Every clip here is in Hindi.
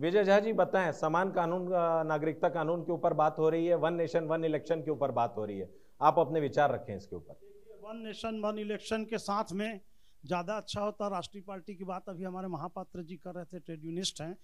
विजय झा जी बताएं समान कानून नागरिकता कानून के ऊपर बात हो रही है वन नेशन वन इलेक्शन के ऊपर बात हो रही है आप अपने विचार रखें इसके ऊपर वन नेशन वन इलेक्शन के साथ में ज़्यादा अच्छा होता राष्ट्रीय पार्टी की बात अभी हमारे महापात्र जी कर रहे थे ट्रेड यूनिस्ट हैं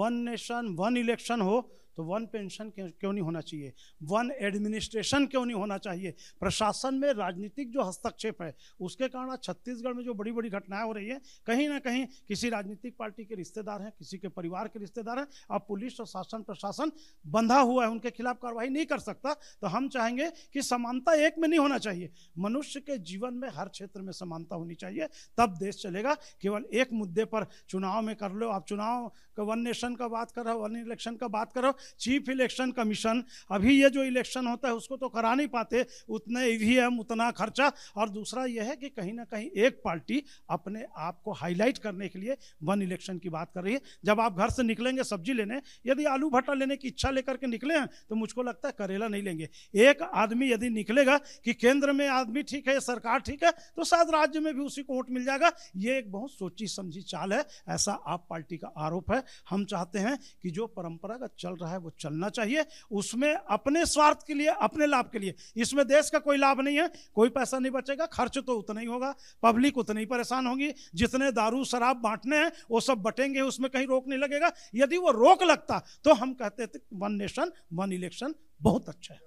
वन नेशन वन इलेक्शन हो तो वन पेंशन क्यों नहीं होना चाहिए वन एडमिनिस्ट्रेशन क्यों नहीं होना चाहिए प्रशासन में राजनीतिक जो हस्तक्षेप है उसके कारण आज छत्तीसगढ़ में जो बड़ी बड़ी घटनाएं हो रही है कहीं ना कहीं किसी राजनीतिक पार्टी के रिश्तेदार हैं किसी के परिवार के रिश्तेदार हैं अब पुलिस और शासन प्रशासन बंधा हुआ है उनके खिलाफ कार्रवाई नहीं कर सकता तो हम चाहेंगे कि समानता एक में नहीं होना चाहिए मनुष्य के जीवन में हर क्षेत्र में समानता होनी चाहिए तब देश चलेगा केवल एक मुद्दे पर चुनाव में कर लो आप चुनाव का वन नेशन का बात कर रहे हो वन इलेक्शन का बात कर रहे हो चीफ इलेक्शन कमीशन अभी ये जो इलेक्शन होता है उसको तो करा नहीं पाते उतने ईवीएम उतना खर्चा और दूसरा यह है कि कहीं ना कहीं एक पार्टी अपने आप को हाईलाइट करने के लिए वन इलेक्शन की बात कर रही है जब आप घर से निकलेंगे सब्जी लेने यदि आलू भट्टा लेने की इच्छा लेकर के निकले हैं तो मुझको लगता है करेला नहीं लेंगे एक आदमी यदि निकलेगा कि केंद्र में आदमी ठीक है सरकार ठीक है तो शायद राज्य में भी उसी को वोट मिल जाएगा ये एक बहुत सोची समझी चाल है ऐसा आप पार्टी का आरोप है हम चाहते हैं कि जो परंपरागत चल रहा रहा है वो चलना चाहिए उसमें अपने स्वार्थ के लिए अपने लाभ के लिए इसमें देश का कोई लाभ नहीं है कोई पैसा नहीं बचेगा खर्च तो उतना ही होगा पब्लिक उतनी ही परेशान होगी जितने दारू शराब बांटने हैं वो सब बटेंगे उसमें कहीं रोक नहीं लगेगा यदि वो रोक लगता तो हम कहते थे वन नेशन वन इलेक्शन बहुत अच्छा है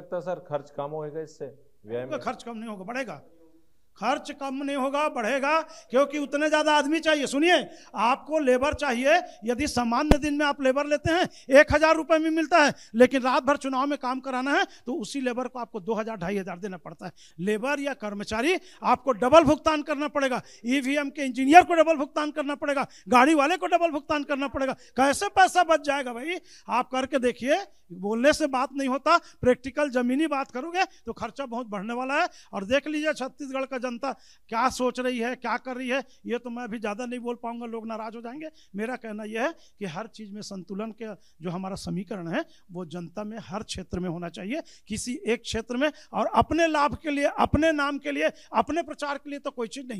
लगता सर खर्च कम होएगा इससे खर्च कम नहीं होगा बढ़ेगा खर्च कम नहीं होगा बढ़ेगा क्योंकि उतने ज़्यादा आदमी चाहिए सुनिए आपको लेबर चाहिए यदि सामान्य दिन में आप लेबर लेते हैं एक हज़ार रुपये में मिलता है लेकिन रात भर चुनाव में काम कराना है तो उसी लेबर को आपको दो हज़ार ढाई हज़ार देना पड़ता है लेबर या कर्मचारी आपको डबल भुगतान करना पड़ेगा ई के इंजीनियर को डबल भुगतान करना पड़ेगा गाड़ी वाले को डबल भुगतान करना पड़ेगा कैसे पैसा बच जाएगा भाई आप करके देखिए बोलने से बात नहीं होता प्रैक्टिकल जमीनी बात करोगे तो खर्चा बहुत बढ़ने वाला है और देख लीजिए छत्तीसगढ़ का जनता क्या सोच रही है क्या कर रही है ये तो मैं भी ज़्यादा नहीं बोल पाऊंगा लोग नाराज हो जाएंगे मेरा कहना यह है कि हर चीज़ में संतुलन के जो हमारा समीकरण है वो जनता में हर क्षेत्र में होना चाहिए किसी एक क्षेत्र में और अपने लाभ के लिए अपने नाम के लिए अपने प्रचार के लिए तो कोई चीज़ नहीं